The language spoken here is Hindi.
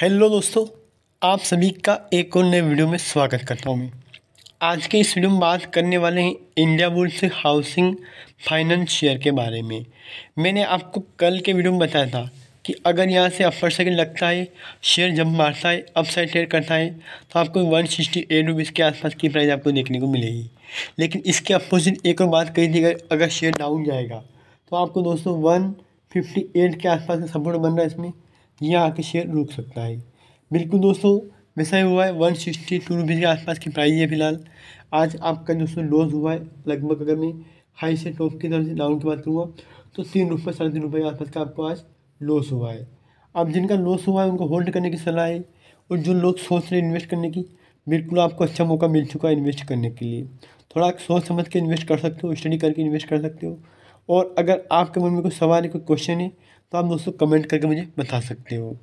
हेलो दोस्तों आप सभी का एक और नए वीडियो में स्वागत करता हूँ मैं आज के इस वीडियो में बात करने वाले हैं इंडिया बुल्स से हाउसिंग फाइनेंस शेयर के बारे में मैंने आपको कल के वीडियो में बताया था कि अगर यहाँ से अपर सेकेंड लगता है शेयर जब मारता है अप साइड ट्रेड करता है तो आपको वन सिक्सटी एट रुपीज़ के आसपास की प्राइस आपको देखने को मिलेगी लेकिन इसके अपोजिट एक और बात कही थी अगर शेयर डाउन जाएगा तो आपको दोस्तों वन फिफ्टी एट के आसपास का सपोर्ट बन रहा है इसमें यहाँ आके शेयर रुक सकता है बिल्कुल दोस्तों वैसा ही हुआ है वन सिक्सटी टू रुपीज़ के आसपास की प्राइस है फिलहाल आज आपका दोस्तों लॉस हुआ है लगभग अगर मैं हाई से टॉप की तरफ से डाउन की बात करूँगा तो तीन रुपये साढ़े तीन रुपये के आसपास का आपको आज लॉस हुआ है अब जिनका लॉस हुआ है उनको होल्ड करने की सलाह है और जो लोग सोच रहे इन्वेस्ट करने की बिल्कुल आपको अच्छा मौका मिल चुका है इन्वेस्ट करने के लिए थोड़ा सोच समझ के इन्वेस्ट कर सकते हो स्टडी करके इन्वेस्ट कर सकते हो और अगर आपके मन में कोई सवाल है कोई क्वेश्चन है तो आप दोस्तों कमेंट करके मुझे बता सकते हो